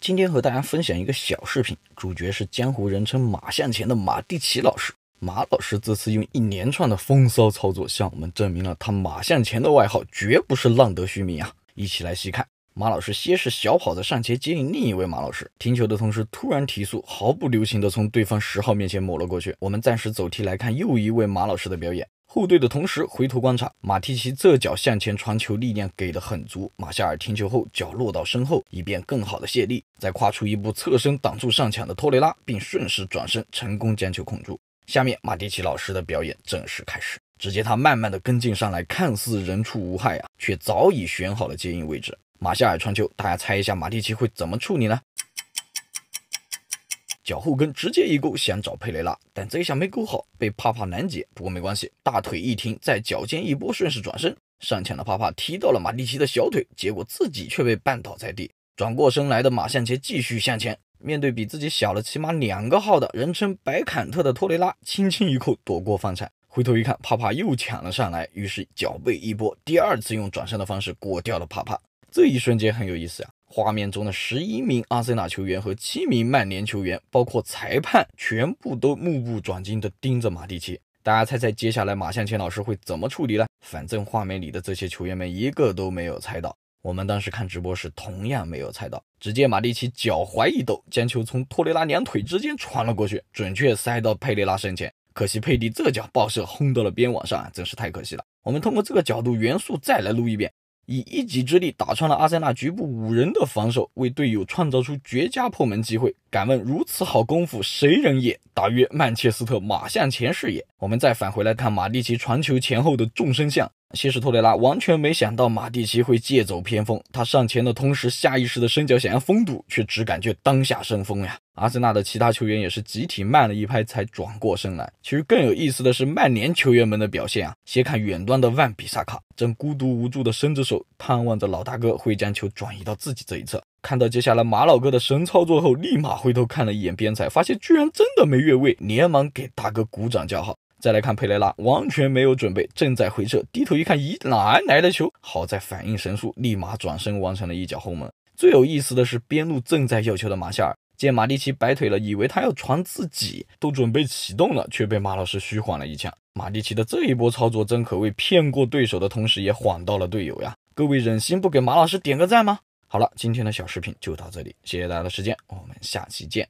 今天和大家分享一个小视频，主角是江湖人称“马向前”的马蒂奇老师。马老师这次用一连串的风骚操作，向我们证明了他“马向前”的外号绝不是浪得虚名啊！一起来细看。马老师先是小跑的上前接应另一位马老师，停球的同时突然提速，毫不留情的从对方十号面前抹了过去。我们暂时走踢来看又一位马老师的表演。后队的同时回头观察，马蒂奇侧脚向前传球，力量给的很足。马夏尔停球后脚落到身后，以便更好的卸力。再跨出一步，侧身挡住上抢的托雷拉，并顺势转身，成功将球控住。下面马蒂奇老师的表演正式开始，只见他慢慢的跟进上来，看似人畜无害啊，却早已选好了接应位置。马夏尔传球，大家猜一下马蒂奇会怎么处理呢？脚后跟直接一勾，想找佩雷拉，但这一下没勾好，被帕帕拦截。不过没关系，大腿一停，再脚尖一波，顺势转身上前的帕帕踢到了马蒂奇的小腿，结果自己却被绊倒在地。转过身来的马向前继续向前，面对比自己小了起码两个号的，人称白坎特的托雷拉，轻轻一扣躲过方铲，回头一看，帕帕又抢了上来，于是脚背一拨，第二次用转身的方式过掉了帕帕。这一瞬间很有意思呀。画面中的十一名阿森纳球员和七名曼联球员，包括裁判，全部都目不转睛地盯着马蒂奇。大家猜猜，接下来马向前老师会怎么处理呢？反正画面里的这些球员们一个都没有猜到。我们当时看直播时同样没有猜到。只见马蒂奇脚踝一抖，将球从托雷拉两腿之间穿了过去，准确塞到佩雷拉身前。可惜佩蒂这脚爆射轰到了边网上，真是太可惜了。我们通过这个角度元素再来录一遍。以一己之力打穿了阿森纳局部五人的防守，为队友创造出绝佳破门机会。敢问如此好功夫，谁人也？答曰：曼彻斯特马向前是也。我们再返回来看马蒂奇传球前后的众生相。西施托雷拉完全没想到马蒂奇会借走偏锋，他上前的同时下意识的伸脚想要封堵，却只感觉当下生风呀！阿森纳的其他球员也是集体慢了一拍才转过身来。其实更有意思的是曼联球员们的表现啊！先看远端的万比萨卡，正孤独无助的伸着手，盼望着老大哥会将球转移到自己这一侧。看到接下来马老哥的神操作后，立马回头看了一眼边裁，发现居然真的没越位，连忙给大哥鼓掌叫好。再来看佩雷拉，完全没有准备，正在回撤，低头一看，咦，哪来的球？好在反应神速，立马转身完成了一脚后门。最有意思的是，边路正在要球的马夏尔，见马蒂奇摆腿了，以为他要传自己，都准备启动了，却被马老师虚晃了一枪。马蒂奇的这一波操作，真可谓骗过对手的同时，也晃到了队友呀！各位忍心不给马老师点个赞吗？好了，今天的小视频就到这里，谢谢大家的时间，我们下期见。